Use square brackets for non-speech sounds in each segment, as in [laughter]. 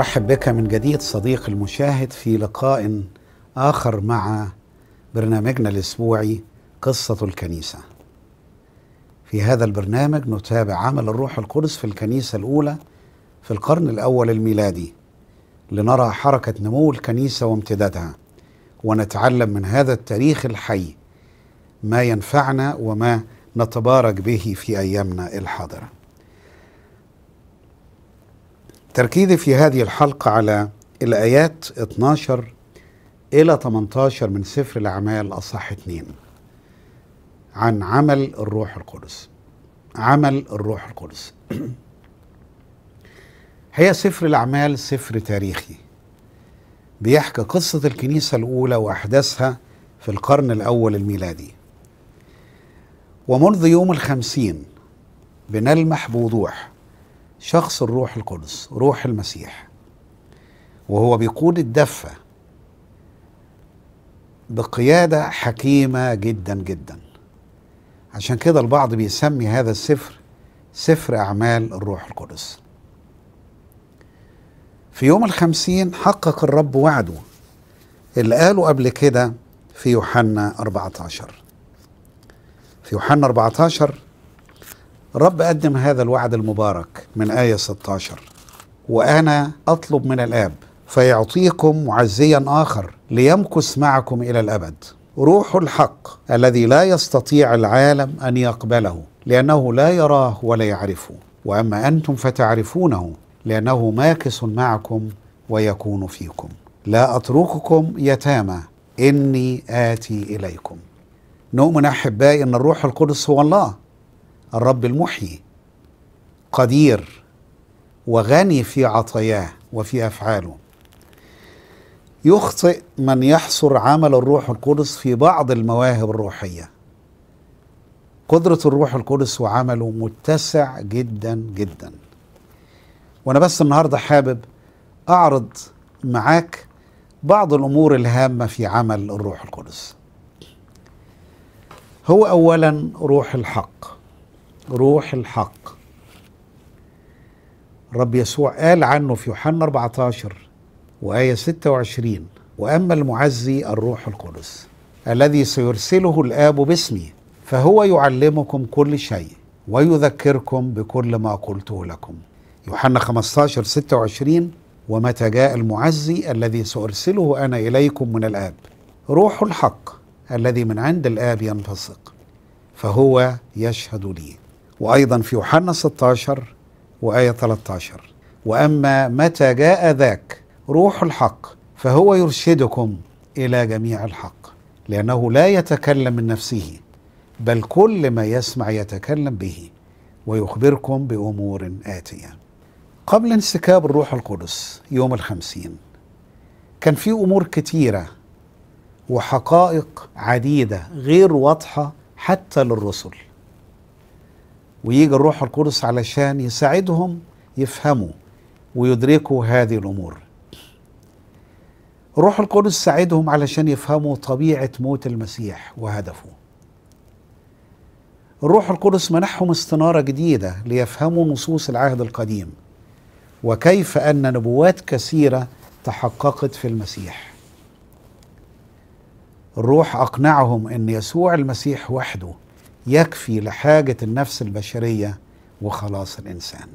ارحب بك من جديد صديق المشاهد في لقاء اخر مع برنامجنا الاسبوعي قصه الكنيسه في هذا البرنامج نتابع عمل الروح القدس في الكنيسه الاولى في القرن الاول الميلادي لنرى حركه نمو الكنيسه وامتدادها ونتعلم من هذا التاريخ الحي ما ينفعنا وما نتبارك به في ايامنا الحاضره تركيزي في هذه الحلقة على الآيات 12 إلى 18 من سفر الأعمال أصح 2 عن عمل الروح القدس عمل الروح القدس [clears throat] هي سفر الأعمال سفر تاريخي بيحكي قصة الكنيسة الأولى وأحداثها في القرن الأول الميلادي ومنذ يوم الخمسين بنلمح بوضوح شخص الروح القدس روح المسيح وهو بيقود الدفة بقيادة حكيمة جدا جدا عشان كده البعض بيسمي هذا السفر سفر أعمال الروح القدس في يوم الخمسين حقق الرب وعده اللي قاله قبل كده في يوحنا 14 في يوحنا 14 الرب قدم هذا الوعد المبارك من آية 16 وأنا أطلب من الآب فيعطيكم معزيا آخر ليمكث معكم إلى الأبد روح الحق الذي لا يستطيع العالم أن يقبله لأنه لا يراه ولا يعرفه وأما أنتم فتعرفونه لأنه ماكث معكم ويكون فيكم لا أترككم يتامى إني آتي إليكم نؤمن أحبائي أن الروح القدس هو الله الرب المحيي قدير وغني في عطاياه وفي افعاله يخطئ من يحصر عمل الروح القدس في بعض المواهب الروحيه قدره الروح القدس وعمله متسع جدا جدا وانا بس النهارده حابب اعرض معاك بعض الامور الهامه في عمل الروح القدس هو اولا روح الحق روح الحق رب يسوع قال عنه في يوحنا 14 وآية 26 وأما المعزي الروح القدس الذي سيرسله الآب باسمي فهو يعلمكم كل شيء ويذكركم بكل ما قلته لكم يوحنا 15 26 ومتى جاء المعزي الذي سأرسله أنا إليكم من الآب روح الحق الذي من عند الآب ينفسق فهو يشهد لي وأيضا في يوحنا 16 وآية 13 وأما متى جاء ذاك روح الحق فهو يرشدكم إلى جميع الحق لأنه لا يتكلم من نفسه بل كل ما يسمع يتكلم به ويخبركم بأمور آتية قبل انسكاب الروح القدس يوم الخمسين كان في أمور كتيرة وحقائق عديدة غير واضحة حتى للرسل ويجي الروح القدس علشان يساعدهم يفهموا ويدركوا هذه الامور. الروح القدس ساعدهم علشان يفهموا طبيعه موت المسيح وهدفه. الروح القدس منحهم استناره جديده ليفهموا نصوص العهد القديم وكيف ان نبوات كثيره تحققت في المسيح. الروح اقنعهم ان يسوع المسيح وحده يكفي لحاجة النفس البشرية وخلاص الإنسان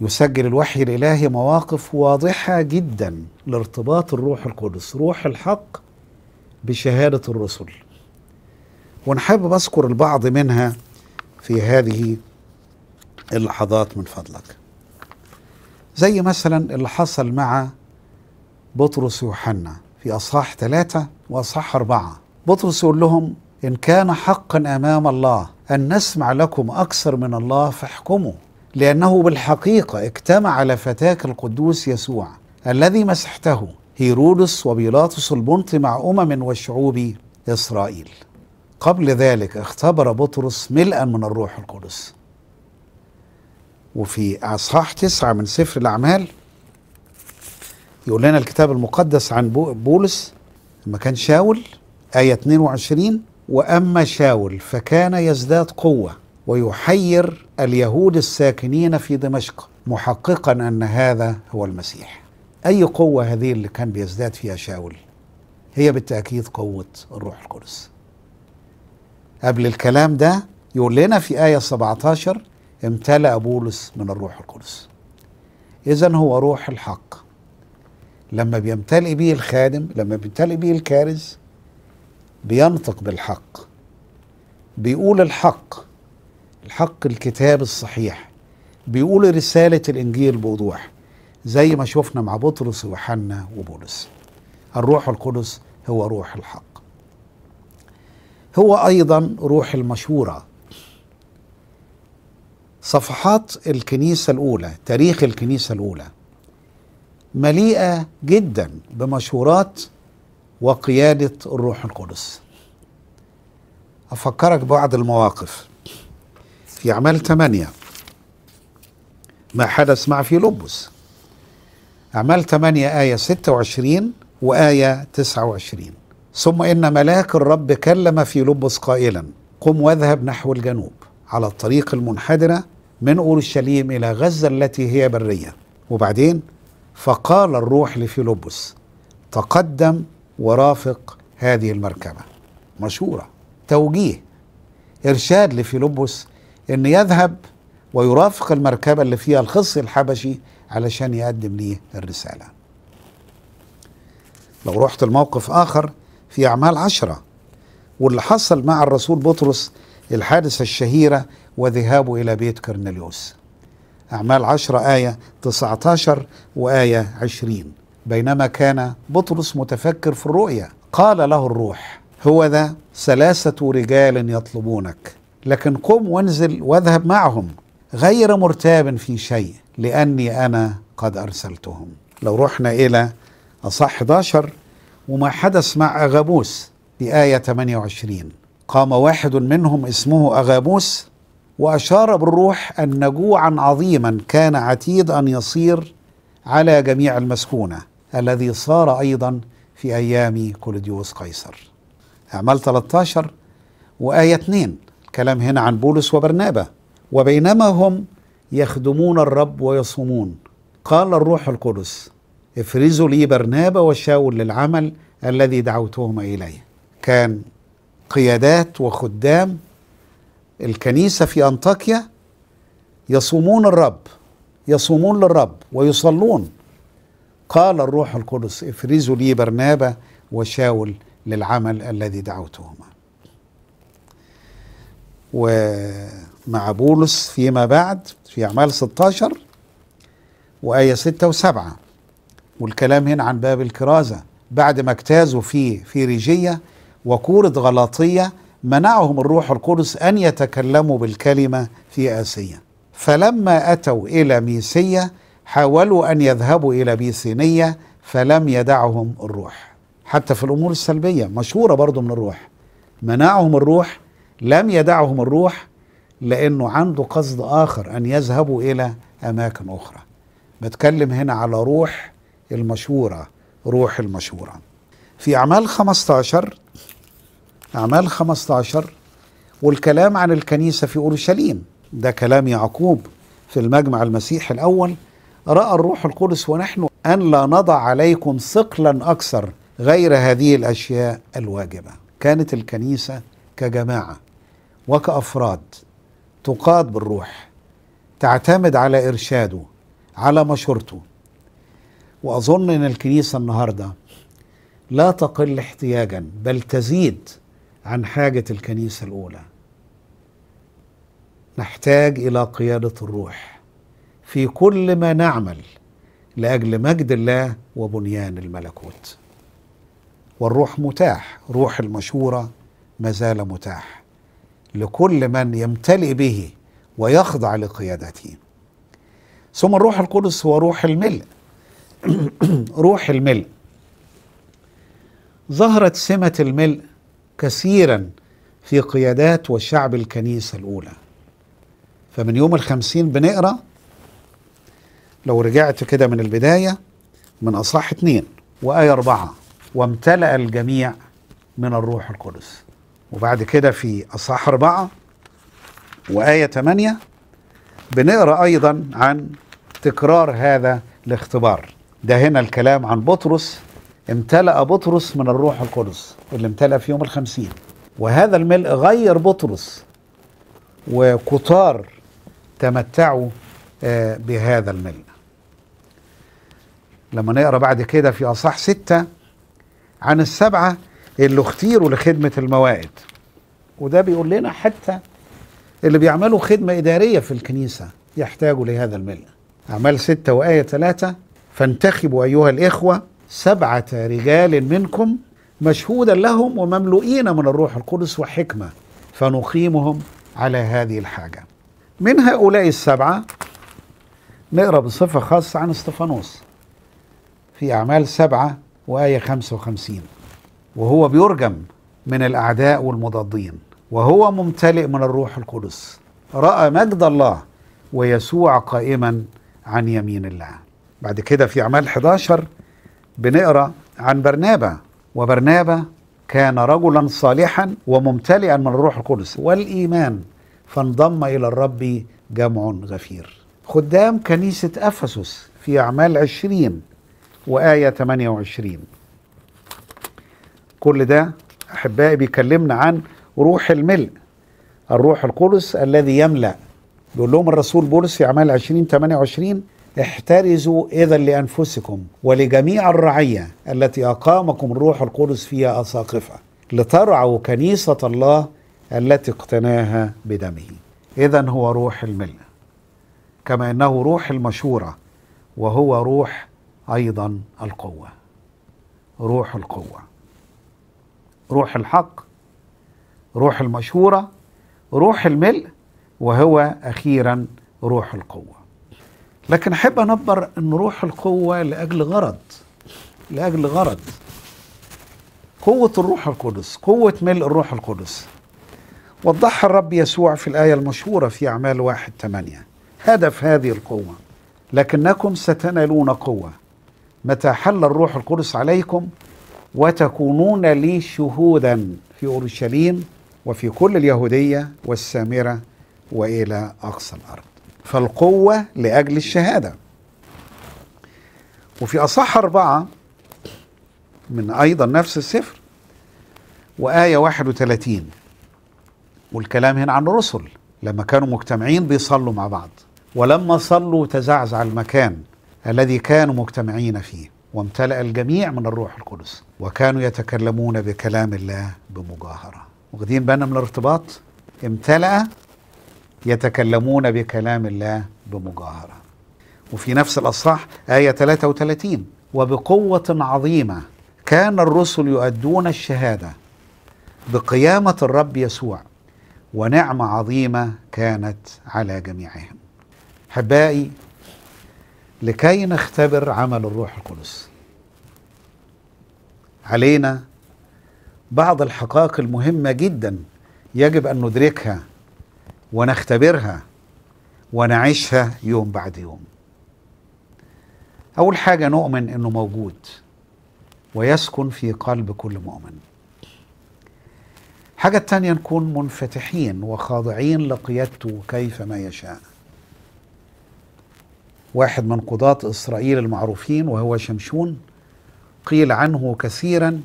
يسجل الوحي الإلهي مواقف واضحة جدا لارتباط الروح القدس روح الحق بشهادة الرسل ونحب أذكر البعض منها في هذه اللحظات من فضلك زي مثلا اللي حصل مع بطرس يوحنا في أصحاح ثلاثة وأصحاح أربعة بطرس يقول لهم إن كان حقا أمام الله أن نسمع لكم أكثر من الله فاحكموا لأنه بالحقيقة اجتمع على فتاك القدوس يسوع الذي مسحته هيرودس وبيلاطس البنط مع أمم وشعوب إسرائيل قبل ذلك اختبر بطرس ملءا من الروح القدس وفي أصحاح تسعة من سفر الأعمال يقول لنا الكتاب المقدس عن بولس لما كان شاول آية 22 واما شاول فكان يزداد قوه ويحير اليهود الساكنين في دمشق محققا ان هذا هو المسيح. اي قوه هذه اللي كان بيزداد فيها شاول؟ هي بالتاكيد قوه الروح القدس. قبل الكلام ده يقول لنا في ايه 17 امتلأ بولس من الروح القدس. اذا هو روح الحق. لما بيمتلئ به الخادم، لما بيمتلئ به الكارز بينطق بالحق بيقول الحق الحق الكتاب الصحيح بيقول رسالة الإنجيل بوضوح زي ما شفنا مع بطرس وحنا وبولس الروح القدس هو روح الحق هو أيضا روح المشورة صفحات الكنيسة الأولى تاريخ الكنيسة الأولى مليئة جدا بمشورات وقيادة الروح القدس أفكرك ببعض المواقف في أعمال ثمانية ما حدث مع فيلبس أعمال ثمانية آية 26 وآية 29 ثم إن ملاك الرب كلم فيلبس قائلا قم واذهب نحو الجنوب على الطريق المنحدرة من أورشليم إلى غزة التي هي برية وبعدين فقال الروح لفيلبس تقدم ورافق هذه المركبة مشورة توجيه إرشاد لفيلبس أن يذهب ويرافق المركبة اللي فيها الخص الحبشي علشان يقدم ليه الرسالة لو رحت الموقف آخر في أعمال عشرة واللي حصل مع الرسول بطرس الحادثة الشهيرة وذهابه إلى بيت كرنليوس أعمال عشرة آية 19 وآية 20 بينما كان بطرس متفكر في الرؤيا قال له الروح هو ذا ثلاثة رجال يطلبونك لكن قم وانزل واذهب معهم غير مرتاب في شيء لأني أنا قد أرسلتهم لو رحنا إلى أصح 11 وما حدث مع أغابوس في آية 28 قام واحد منهم اسمه أغابوس وأشار بالروح أن جوعا عظيما كان عتيد أن يصير على جميع المسكونه الذي صار أيضا في أيام كلوديوس قيصر أعمال 13 وآية 2 الكلام هنا عن بولس وبرنابا وبينما هم يخدمون الرب ويصومون قال الروح القدس افرزوا لي برنابا وشاول للعمل الذي دعوتهم إليه كان قيادات وخدام الكنيسة في أنطاكيا يصومون الرب يصومون للرب ويصلون قال الروح القدس افرزوا لي برنابا وشاول للعمل الذي دعوتهما ومع بولس فيما بعد في أعمال 16 وآية 6 و7 والكلام هنا عن باب الكرازة بعد ما اجتازوا في في ريجيه وكورة غلاطية منعهم الروح القدس أن يتكلموا بالكلمة في آسيا فلما أتوا إلى ميسية حاولوا أن يذهبوا إلى بيسينية فلم يدعهم الروح حتى في الأمور السلبية مشهورة برضو من الروح منعهم الروح لم يدعهم الروح لأنه عنده قصد آخر أن يذهبوا إلى أماكن أخرى بتكلم هنا على روح المشورة روح المشورة في أعمال 15 أعمال 15 والكلام عن الكنيسة في أورشليم ده كلام يعقوب في المجمع المسيحي الأول راى الروح القدس ونحن ان لا نضع عليكم ثقلا اكثر غير هذه الاشياء الواجبه كانت الكنيسه كجماعه وكافراد تقاد بالروح تعتمد على ارشاده على مشورته واظن ان الكنيسه النهارده لا تقل احتياجا بل تزيد عن حاجه الكنيسه الاولى نحتاج الى قياده الروح في كل ما نعمل لاجل مجد الله وبنيان الملكوت والروح متاح روح المشوره ما زال متاح لكل من يمتلئ به ويخضع لقيادته ثم الروح القدس هو روح الملء [clears throat] روح الملء ظهرت سمة الملء كثيرا في قيادات وشعب الكنيسة الأولى فمن يوم الخمسين بنقرأ لو رجعت كده من البداية من أصحاح اثنين وآية أربعة وامتلأ الجميع من الروح القدس وبعد كده في أصحاح أربعة وآية ثمانيه بنقرأ أيضا عن تكرار هذا الاختبار ده هنا الكلام عن بطرس امتلأ بطرس من الروح القدس اللي امتلأ في يوم الخمسين وهذا الملء غير بطرس وكتار تمتعوا آه، بهذا الملء لما نقرا بعد كده في اصح سته عن السبعه اللي اختيروا لخدمه الموائد وده بيقول لنا حتى اللي بيعملوا خدمه اداريه في الكنيسه يحتاجوا لهذا الملء. اعمال سته وايه ثلاثه فانتخبوا ايها الاخوه سبعه رجال منكم مشهودا لهم ومملوئين من الروح القدس وحكمه فنقيمهم على هذه الحاجه. من هؤلاء السبعه نقرا بصفه خاصه عن استفانوس في أعمال سبعة وآية 55 وهو بيرجم من الأعداء والمضادين وهو ممتلئ من الروح القدس رأى مجد الله ويسوع قائما عن يمين الله بعد كده في أعمال 11 بنقرأ عن برنابة وبرنابة كان رجلا صالحا وممتلئا من الروح القدس والإيمان فانضم إلى الرب جمع غفير خدام كنيسة أفسس في أعمال عشرين وآية 28 كل ده أحبائي بيكلمنا عن روح الملء الروح القدس الذي يملأ بيقول لهم الرسول بولس في أعمال 20 28 احترزوا إذا لأنفسكم ولجميع الرعية التي أقامكم الروح القدس فيها أساقفة لترعوا كنيسة الله التي اقتناها بدمه إذا هو روح الملء كما أنه روح المشورة وهو روح ايضا القوه روح القوه روح الحق روح المشوره روح الملء وهو اخيرا روح القوه لكن احب انبر ان روح القوه لاجل غرض لاجل غرض قوه الروح القدس قوه ملء الروح القدس وضح الرب يسوع في الايه المشهوره في اعمال واحد ثمانية هدف هذه القوه لكنكم ستنالون قوه متى حل الروح القدس عليكم وتكونون لي شهودا في اورشليم وفي كل اليهوديه والسامره والى اقصى الارض. فالقوه لاجل الشهاده. وفي اصح اربعه من ايضا نفس السفر وايه 31 والكلام هنا عن الرسل لما كانوا مجتمعين بيصلوا مع بعض ولما صلوا تزعزع المكان الذي كانوا مجتمعين فيه وامتلأ الجميع من الروح القدس وكانوا يتكلمون بكلام الله بمجاهرة واخدين بالنا من الارتباط امتلأ يتكلمون بكلام الله بمجاهرة وفي نفس الأصح آية 33 وبقوة عظيمة كان الرسل يؤدون الشهادة بقيامة الرب يسوع ونعمة عظيمة كانت على جميعهم حبائي لكي نختبر عمل الروح القدس علينا بعض الحقائق المهمه جدا يجب ان ندركها ونختبرها ونعيشها يوم بعد يوم اول حاجه نؤمن انه موجود ويسكن في قلب كل مؤمن حاجه تانيه نكون منفتحين وخاضعين لقيادته كيفما يشاء واحد من قضاة إسرائيل المعروفين وهو شمشون قيل عنه كثيرا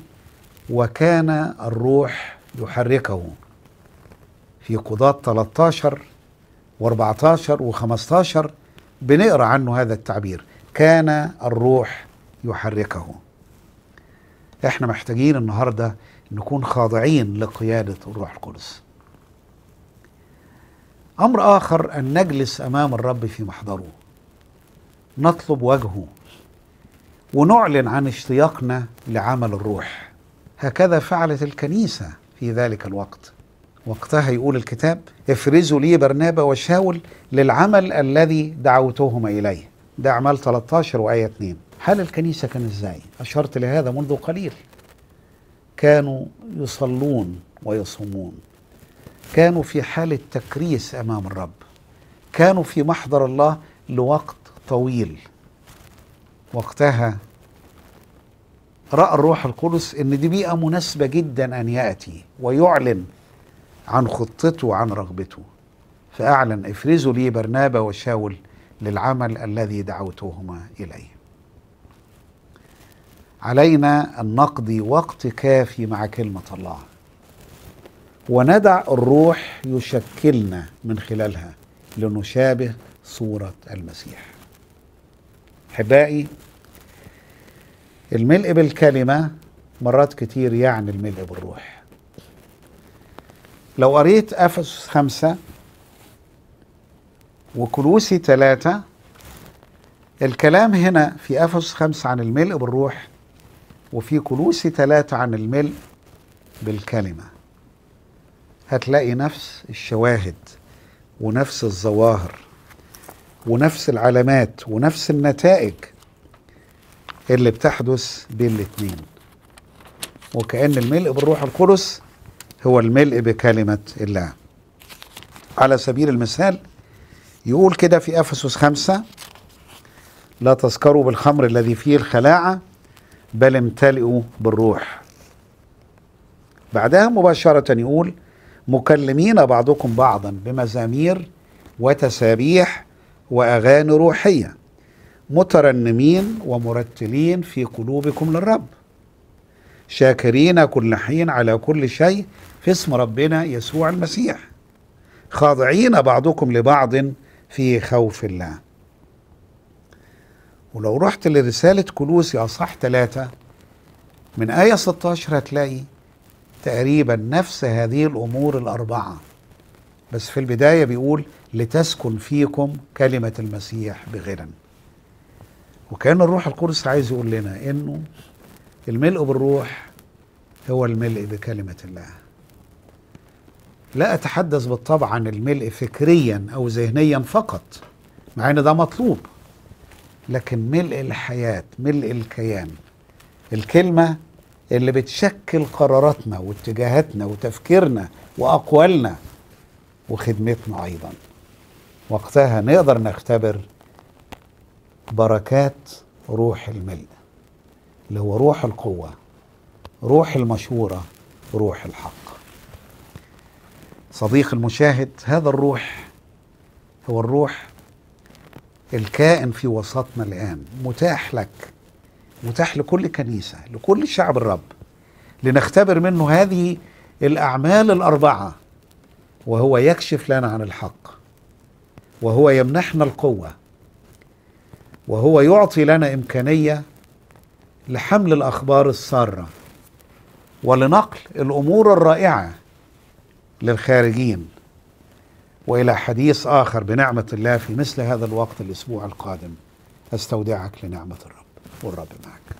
وكان الروح يحركه في قضاة 13 و14 و15 بنقرا عنه هذا التعبير كان الروح يحركه احنا محتاجين النهارده نكون خاضعين لقياده الروح القدس امر اخر ان نجلس امام الرب في محضره نطلب وجهه ونعلن عن اشتياقنا لعمل الروح هكذا فعلت الكنيسه في ذلك الوقت وقتها يقول الكتاب افرزوا لي برنابا وشاول للعمل الذي دعوتهما اليه ده اعمال 13 وايه 2 حال الكنيسه كان ازاي اشرت لهذا منذ قليل كانوا يصلون ويصومون كانوا في حاله تكريس امام الرب كانوا في محضر الله لوقت طويل وقتها راى الروح القدس ان دي بيئه مناسبه جدا ان ياتي ويعلن عن خطته وعن رغبته فاعلن افرزوا لي برنابا وشاول للعمل الذي دعوتهما اليه علينا ان نقضي وقت كافي مع كلمه الله وندع الروح يشكلنا من خلالها لنشابه صوره المسيح احبائي الملء بالكلمه مرات كتير يعني الملء بالروح لو قريت افسس خمسه وكلوسي ثلاثه الكلام هنا في افسس خمسه عن الملء بالروح وفي كلوسي ثلاثه عن الملء بالكلمه هتلاقي نفس الشواهد ونفس الظواهر ونفس العلامات ونفس النتائج اللي بتحدث بين الاثنين وكأن الملء بالروح القدس هو الملء بكلمة الله على سبيل المثال يقول كده في أفسس خمسة لا تسكروا بالخمر الذي فيه الخلاعة بل امتلئوا بالروح بعدها مباشرة يقول مكلمين بعضكم بعضا بمزامير وتسابيح وأغاني روحية مترنمين ومرتلين في قلوبكم للرب شاكرين كل حين على كل شيء في اسم ربنا يسوع المسيح خاضعين بعضكم لبعض في خوف الله ولو رحت لرسالة كلوسي أصح ثلاثة من آية 16 هتلاقي تقريبا نفس هذه الأمور الأربعة بس في البداية بيقول لتسكن فيكم كلمة المسيح بغنى وكأن الروح القدس عايز يقول لنا إنه الملء بالروح هو الملء بكلمة الله لا أتحدث بالطبع عن الملء فكريا أو ذهنيا فقط مع إن ده مطلوب لكن ملء الحياة ملء الكيان الكلمة اللي بتشكل قراراتنا واتجاهاتنا وتفكيرنا وأقوالنا وخدمتنا أيضا وقتها نقدر نختبر بركات روح الملء اللي هو روح القوة روح المشورة روح الحق صديق المشاهد هذا الروح هو الروح الكائن في وسطنا الآن متاح لك متاح لكل كنيسة لكل شعب الرب لنختبر منه هذه الأعمال الأربعة وهو يكشف لنا عن الحق وهو يمنحنا القوه وهو يعطي لنا امكانيه لحمل الاخبار الساره ولنقل الامور الرائعه للخارجين والى حديث اخر بنعمه الله في مثل هذا الوقت الاسبوع القادم استودعك لنعمه الرب والرب معك